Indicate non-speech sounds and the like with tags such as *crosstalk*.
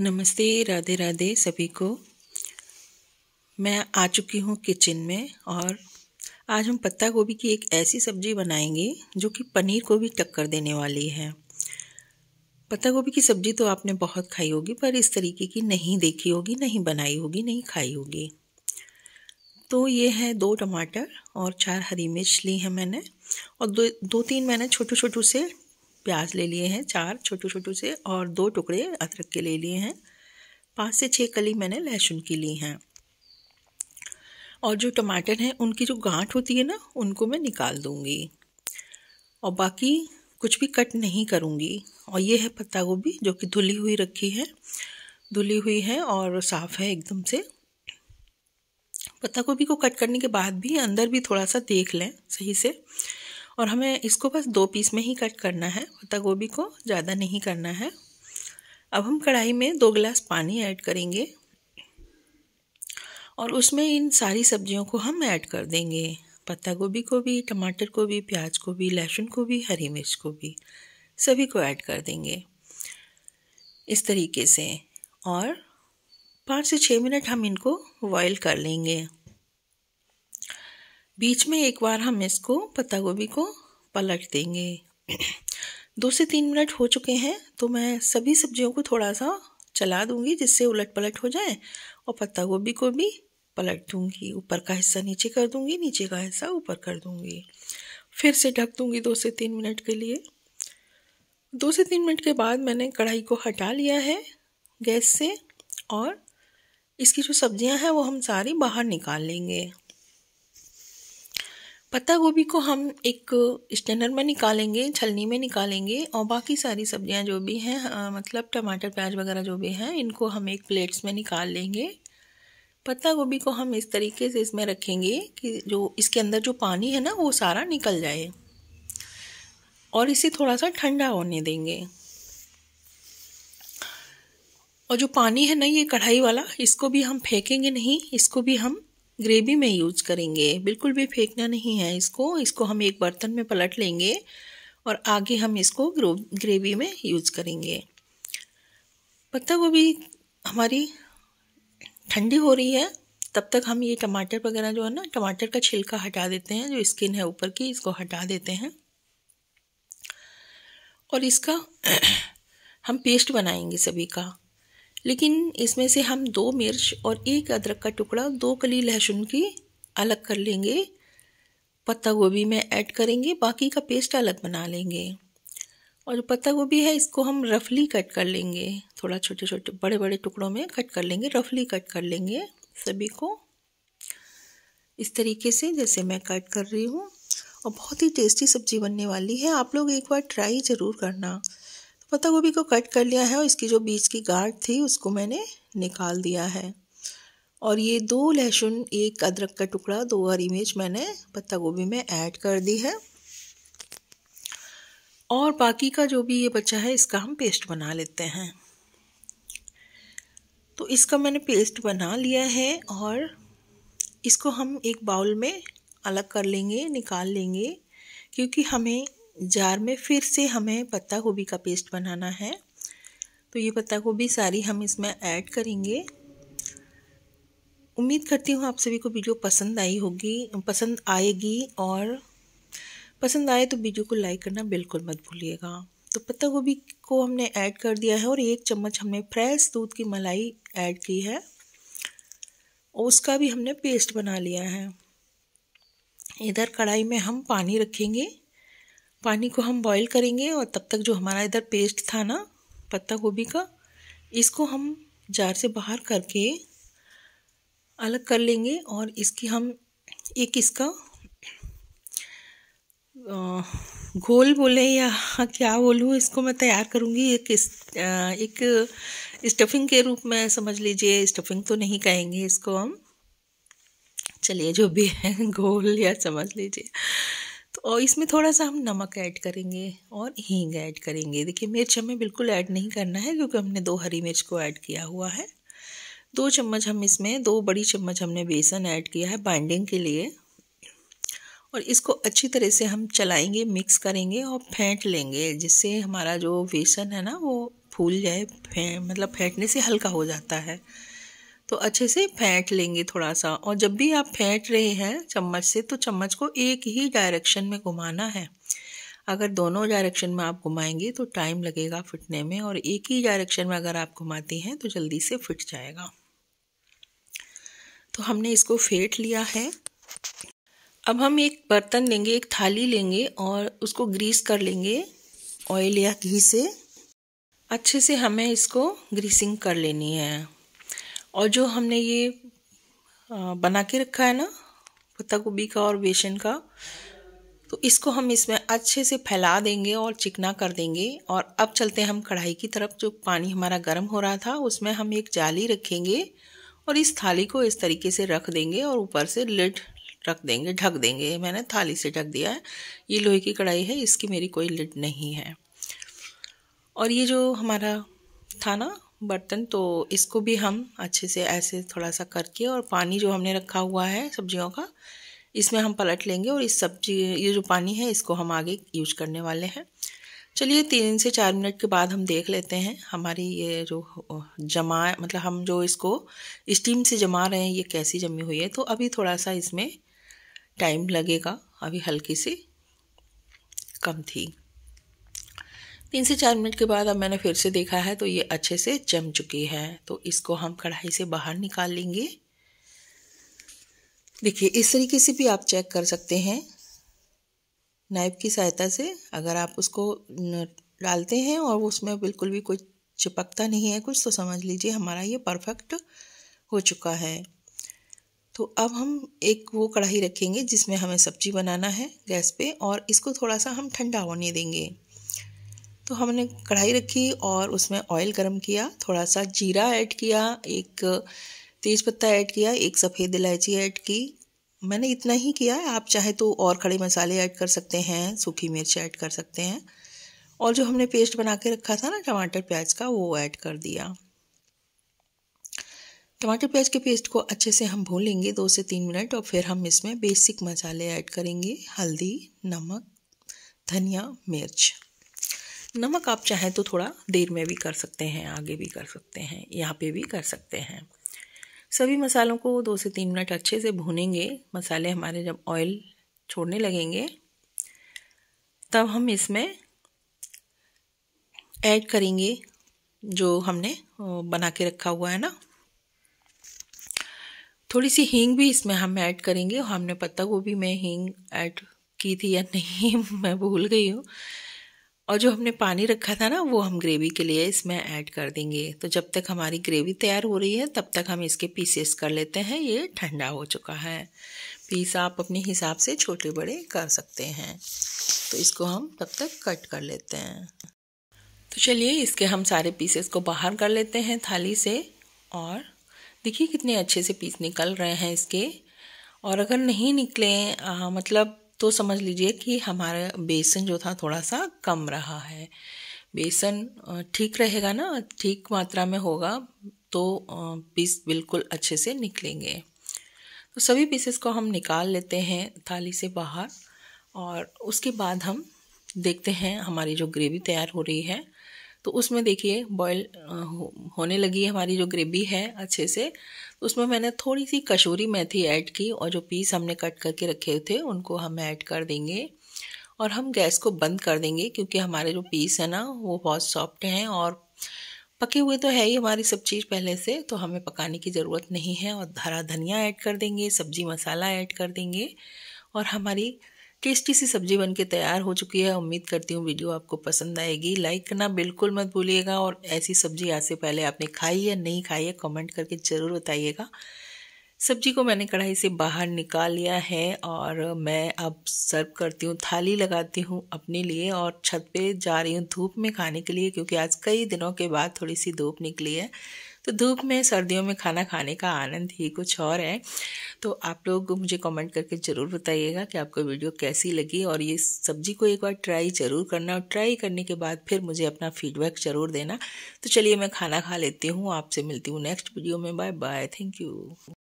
नमस्ते राधे राधे सभी को मैं आ चुकी हूँ किचन में और आज हम पत्ता गोभी की एक ऐसी सब्जी बनाएंगे जो कि पनीर को भी टक्कर देने वाली है पत्ता गोभी की सब्जी तो आपने बहुत खाई होगी पर इस तरीके की नहीं देखी होगी नहीं बनाई होगी नहीं खाई होगी तो ये है दो टमाटर और चार हरी मिर्च ली है मैंने और दो दो तीन मैंने छोटू छोटू से प्याज ले लिए हैं चार छोटू छोटू से और दो टुकड़े अदरक के ले लिए हैं पाँच से छः कली मैंने लहसुन की ली हैं और जो टमाटर हैं उनकी जो गांठ होती है ना उनको मैं निकाल दूंगी और बाकी कुछ भी कट नहीं करूँगी और ये है पत्ता गोभी जो कि धुली हुई रखी है धुली हुई है और साफ़ है एकदम से पत्ता गोभी को कट करने के बाद भी अंदर भी थोड़ा सा देख लें सही से और हमें इसको बस दो पीस में ही कट करना है पत्ता गोभी को ज़्यादा नहीं करना है अब हम कढ़ाई में दो गिलास पानी ऐड करेंगे और उसमें इन सारी सब्जियों को हम ऐड कर देंगे पत्ता गोभी को भी टमाटर को भी प्याज को भी लहसुन को भी हरी मिर्च को भी सभी को ऐड कर देंगे इस तरीके से और पाँच से छः मिनट हम इनको बॉयल कर लेंगे बीच में एक बार हम इसको पत्ता गोभी को पलट देंगे *clears throat* दो से तीन मिनट हो चुके हैं तो मैं सभी सब्जियों को थोड़ा सा चला दूंगी जिससे उलट पलट हो जाए और पत्ता गोभी को भी पलट दूंगी ऊपर का हिस्सा नीचे कर दूंगी नीचे का हिस्सा ऊपर कर दूंगी फिर से ढक दूंगी दो से तीन मिनट के लिए दो से तीन मिनट के बाद मैंने कढ़ाई को हटा लिया है गैस से और इसकी जो सब्जियां हैं वो हम सारी बाहर निकाल लेंगे पत्ता गोभी को हम एक स्टैंडर में निकालेंगे छलनी में निकालेंगे और बाकी सारी सब्जियां जो भी हैं मतलब टमाटर प्याज वगैरह जो भी हैं इनको हम एक प्लेट्स में निकाल लेंगे पत्ता गोभी को हम इस तरीके से इसमें रखेंगे कि जो इसके अंदर जो पानी है ना वो सारा निकल जाए और इसे थोड़ा सा ठंडा होने देंगे और जो पानी है ना ये कढ़ाई वाला इसको भी हम फेंकेंगे नहीं इसको भी हम ग्रेवी में यूज करेंगे बिल्कुल भी फेंकना नहीं है इसको इसको हम एक बर्तन में पलट लेंगे और आगे हम इसको ग्रेवी में यूज करेंगे पत्ता गोभी हमारी ठंडी हो रही है तब तक हम ये टमाटर वगैरह जो है ना टमाटर का छिलका हटा देते हैं जो स्किन है ऊपर की इसको हटा देते हैं और इसका *clears throat* हम पेस्ट बनाएंगे सभी का लेकिन इसमें से हम दो मिर्च और एक अदरक का टुकड़ा दो कली लहसुन की अलग कर लेंगे पत्ता गोभी में ऐड करेंगे बाकी का पेस्ट अलग बना लेंगे और जो पत्ता गोभी है इसको हम रफली कट कर लेंगे थोड़ा छोटे छोटे बड़े बड़े टुकड़ों में कट कर लेंगे रफली कट कर लेंगे सभी को इस तरीके से जैसे मैं कट कर रही हूँ और बहुत ही टेस्टी सब्जी बनने वाली है आप लोग एक बार ट्राई ज़रूर करना पत्ता गोभी को कट कर लिया है और इसकी जो बीज की गांठ थी उसको मैंने निकाल दिया है और ये दो लहसुन एक अदरक का टुकड़ा दो हरी मिर्च मैंने पत्ता गोभी में ऐड कर दी है और बाकी का जो भी ये बचा है इसका हम पेस्ट बना लेते हैं तो इसका मैंने पेस्ट बना लिया है और इसको हम एक बाउल में अलग कर लेंगे निकाल लेंगे क्योंकि हमें जार में फिर से हमें पत्ता गोभी का पेस्ट बनाना है तो ये पत्ता गोभी सारी हम इसमें ऐड करेंगे उम्मीद करती हूँ आप सभी को वीडियो पसंद आई होगी पसंद आएगी और पसंद आए तो वीडियो को लाइक करना बिल्कुल मत भूलिएगा तो पत्ता गोभी को हमने ऐड कर दिया है और एक चम्मच हमने फ्रेश दूध की मलाई ऐड की है और उसका भी हमने पेस्ट बना लिया है इधर कढ़ाई में हम पानी रखेंगे पानी को हम बॉईल करेंगे और तब तक जो हमारा इधर पेस्ट था ना पत्ता गोभी का इसको हम जार से बाहर करके अलग कर लेंगे और इसकी हम एक इसका घोल बोले या क्या बोलूँ इसको मैं तैयार करूँगी एक इस एक स्टफिंग के रूप में समझ लीजिए स्टफिंग तो नहीं कहेंगे इसको हम चलिए जो भी है *laughs* घोल या समझ लीजिए और इसमें थोड़ा सा हम नमक ऐड करेंगे और हींग ऐड करेंगे देखिए मिर्च हमें बिल्कुल ऐड नहीं करना है क्योंकि हमने दो हरी मिर्च को ऐड किया हुआ है दो चम्मच हम इसमें दो बड़ी चम्मच हमने बेसन ऐड किया है बाइंडिंग के लिए और इसको अच्छी तरह से हम चलाएंगे मिक्स करेंगे और फेंट लेंगे जिससे हमारा जो बेसन है ना वो फूल जाए फें मतलब फेंटने से हल्का हो जाता है तो अच्छे से फेंट लेंगे थोड़ा सा और जब भी आप फेंट रहे हैं चम्मच से तो चम्मच को एक ही डायरेक्शन में घुमाना है अगर दोनों डायरेक्शन में आप घुमाएंगे तो टाइम लगेगा फिटने में और एक ही डायरेक्शन में अगर आप घुमाती हैं तो जल्दी से फिट जाएगा तो हमने इसको फेंट लिया है अब हम एक बर्तन लेंगे एक थाली लेंगे और उसको ग्रीस कर लेंगे ऑयल या घी से अच्छे से हमें इसको ग्रीसिंग कर लेनी है और जो हमने ये बना के रखा है ना पत्ता गोभी का और बेसन का तो इसको हम इसमें अच्छे से फैला देंगे और चिकना कर देंगे और अब चलते हैं हम कढ़ाई की तरफ जो पानी हमारा गर्म हो रहा था उसमें हम एक जाली रखेंगे और इस थाली को इस तरीके से रख देंगे और ऊपर से लिड रख देंगे ढक देंगे मैंने थाली से ढक दिया है ये लोहे की कढ़ाई है इसकी मेरी कोई लिड नहीं है और ये जो हमारा था ना बर्तन तो इसको भी हम अच्छे से ऐसे थोड़ा सा करके और पानी जो हमने रखा हुआ है सब्जियों का इसमें हम पलट लेंगे और इस सब्जी ये जो पानी है इसको हम आगे यूज करने वाले हैं चलिए तीन से चार मिनट के बाद हम देख लेते हैं हमारी ये जो जमा मतलब हम जो इसको स्टीम से जमा रहे हैं ये कैसी जमी हुई है तो अभी थोड़ा सा इसमें टाइम लगेगा अभी हल्की सी कम थी तीन से चार मिनट के बाद अब मैंने फिर से देखा है तो ये अच्छे से जम चुकी है तो इसको हम कढ़ाई से बाहर निकाल लेंगे देखिए इस तरीके से भी आप चेक कर सकते हैं नाइफ की सहायता से अगर आप उसको डालते हैं और उसमें बिल्कुल भी कोई चिपकता नहीं है कुछ तो समझ लीजिए हमारा ये परफेक्ट हो चुका है तो अब हम एक वो कढ़ाई रखेंगे जिसमें हमें सब्जी बनाना है गैस पे और इसको थोड़ा सा हम ठंडा होने देंगे तो हमने कढ़ाई रखी और उसमें ऑयल गरम किया थोड़ा सा जीरा ऐड किया एक तेज पत्ता ऐड किया एक सफ़ेद इलायची ऐड की मैंने इतना ही किया आप चाहे तो और खड़े मसाले ऐड कर सकते हैं सूखी मिर्च ऐड कर सकते हैं और जो हमने पेस्ट बना के रखा था ना टमाटर प्याज का वो ऐड कर दिया टमाटर प्याज के पेस्ट को अच्छे से हम भून लेंगे दो से तीन मिनट और फिर हम इसमें बेसिक मसाले ऐड करेंगे हल्दी नमक धनिया मिर्च नमक आप चाहें तो थोड़ा देर में भी कर सकते हैं आगे भी कर सकते हैं यहाँ पे भी कर सकते हैं सभी मसालों को दो से तीन मिनट अच्छे से भूनेंगे मसाले हमारे जब ऑयल छोड़ने लगेंगे तब हम इसमें ऐड करेंगे जो हमने बना के रखा हुआ है ना थोड़ी सी हींग भी इसमें हम ऐड करेंगे हमने पत्ता गोभी में हींग ऐड की थी या नहीं *laughs* मैं भूल गई हूँ और जो हमने पानी रखा था ना वो हम ग्रेवी के लिए इसमें ऐड कर देंगे तो जब तक हमारी ग्रेवी तैयार हो रही है तब तक हम इसके पीसेस कर लेते हैं ये ठंडा हो चुका है पीस आप अपने हिसाब से छोटे बड़े कर सकते हैं तो इसको हम तब तक कट कर लेते हैं तो चलिए इसके हम सारे पीसेस को बाहर कर लेते हैं थाली से और देखिए कितने अच्छे से पीस निकल रहे हैं इसके और अगर नहीं निकले आ, मतलब तो समझ लीजिए कि हमारा बेसन जो था थोड़ा सा कम रहा है बेसन ठीक रहेगा ना ठीक मात्रा में होगा तो पीस बिल्कुल अच्छे से निकलेंगे तो सभी पीसेस को हम निकाल लेते हैं थाली से बाहर और उसके बाद हम देखते हैं हमारी जो ग्रेवी तैयार हो रही है तो उसमें देखिए बॉयल होने लगी है हमारी जो ग्रेवी है अच्छे से तो उसमें मैंने थोड़ी सी कसूरी मेथी ऐड की और जो पीस हमने कट करके रखे थे उनको हम ऐड कर देंगे और हम गैस को बंद कर देंगे क्योंकि हमारे जो पीस है ना वो बहुत सॉफ्ट हैं और पके हुए तो है ही हमारी सब चीज़ पहले से तो हमें पकाने की ज़रूरत नहीं है और हरा धनिया ऐड कर देंगे सब्जी मसाला ऐड कर देंगे और हमारी टेस्टी सी सब्जी बनके तैयार हो चुकी है उम्मीद करती हूँ वीडियो आपको पसंद आएगी लाइक करना बिल्कुल मत भूलिएगा और ऐसी सब्जी आज से पहले आपने खाई या नहीं खाई है कमेंट करके ज़रूर बताइएगा सब्जी को मैंने कढ़ाई से बाहर निकाल लिया है और मैं अब सर्व करती हूँ थाली लगाती हूँ अपने लिए और छत पर जा रही हूँ धूप में खाने के लिए क्योंकि आज कई दिनों के बाद थोड़ी सी धूप निकली है तो धूप में सर्दियों में खाना खाने का आनंद ही कुछ और है तो आप लोग मुझे कमेंट करके ज़रूर बताइएगा कि आपको वीडियो कैसी लगी और ये सब्जी को एक बार ट्राई ज़रूर करना और ट्राई करने के बाद फिर मुझे अपना फीडबैक ज़रूर देना तो चलिए मैं खाना खा लेती हूँ आपसे मिलती हूँ नेक्स्ट वीडियो में बाय बाय थैंक यू